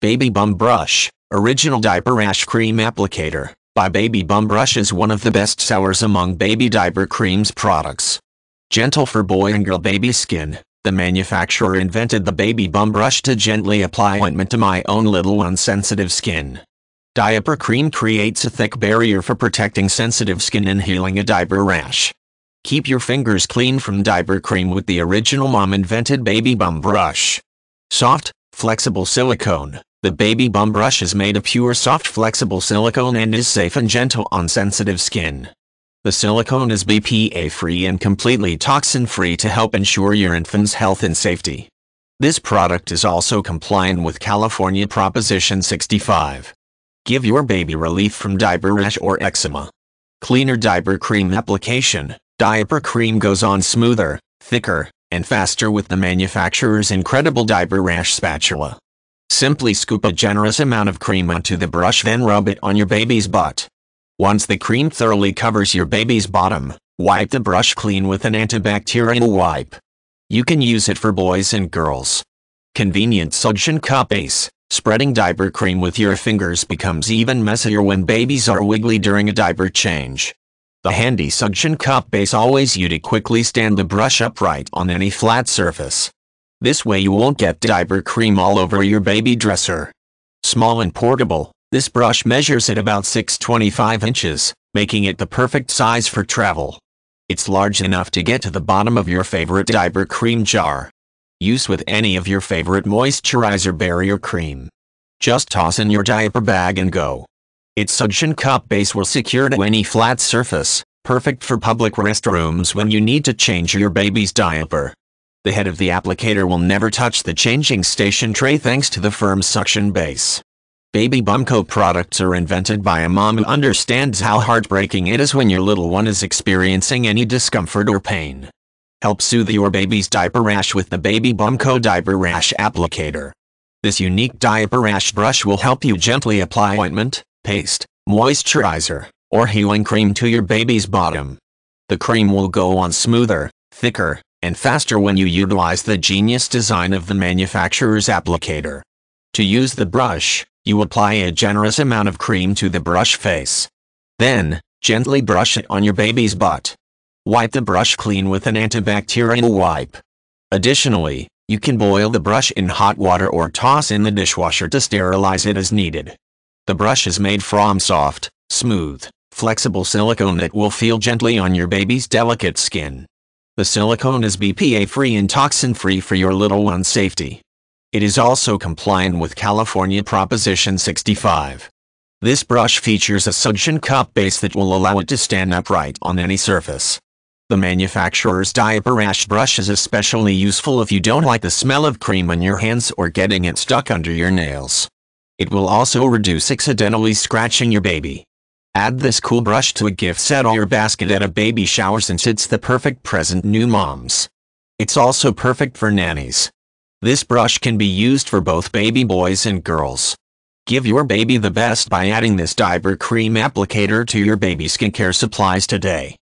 Baby Bum Brush, Original Diaper Rash Cream Applicator, by Baby Bum Brush is one of the best sellers among baby diaper creams products. Gentle for boy and girl baby skin, the manufacturer invented the Baby Bum Brush to gently apply ointment to my own little one's sensitive skin. Diaper cream creates a thick barrier for protecting sensitive skin and healing a diaper rash. Keep your fingers clean from diaper cream with the original mom invented Baby Bum Brush. Soft, flexible silicone the Baby Bum Brush is made of pure soft flexible silicone and is safe and gentle on sensitive skin. The silicone is BPA free and completely toxin free to help ensure your infant's health and safety. This product is also compliant with California Proposition 65. Give your baby relief from diaper rash or eczema. Cleaner diaper cream application. Diaper cream goes on smoother, thicker, and faster with the manufacturer's incredible diaper rash spatula. Simply scoop a generous amount of cream onto the brush then rub it on your baby's butt. Once the cream thoroughly covers your baby's bottom, wipe the brush clean with an antibacterial wipe. You can use it for boys and girls. Convenient suction cup ace. Spreading diaper cream with your fingers becomes even messier when babies are wiggly during a diaper change. The handy suction cup base always you to quickly stand the brush upright on any flat surface. This way you won't get diaper cream all over your baby dresser. Small and portable, this brush measures at about 625 inches, making it the perfect size for travel. It's large enough to get to the bottom of your favorite diaper cream jar. Use with any of your favorite moisturizer barrier cream. Just toss in your diaper bag and go. Its suction cup base will secure to any flat surface, perfect for public restrooms when you need to change your baby's diaper. The head of the applicator will never touch the changing station tray thanks to the firm suction base. Baby Bumco products are invented by a mom who understands how heartbreaking it is when your little one is experiencing any discomfort or pain. Help soothe your baby's diaper rash with the Baby Bumco Diaper Rash Applicator. This unique diaper rash brush will help you gently apply ointment, paste, moisturizer, or healing cream to your baby's bottom. The cream will go on smoother, thicker, and faster when you utilize the genius design of the manufacturer's applicator. To use the brush, you apply a generous amount of cream to the brush face. Then, gently brush it on your baby's butt. Wipe the brush clean with an antibacterial wipe. Additionally, you can boil the brush in hot water or toss in the dishwasher to sterilize it as needed. The brush is made from soft, smooth, flexible silicone that will feel gently on your baby's delicate skin. The silicone is BPA-free and toxin-free for your little one's safety. It is also compliant with California Proposition 65. This brush features a suction cup base that will allow it to stand upright on any surface. The manufacturer's diaper ash brush is especially useful if you don't like the smell of cream on your hands or getting it stuck under your nails. It will also reduce accidentally scratching your baby. Add this cool brush to a gift set or your basket at a baby shower since it's the perfect present new moms. It's also perfect for nannies. This brush can be used for both baby boys and girls. Give your baby the best by adding this diaper cream applicator to your baby skincare supplies today.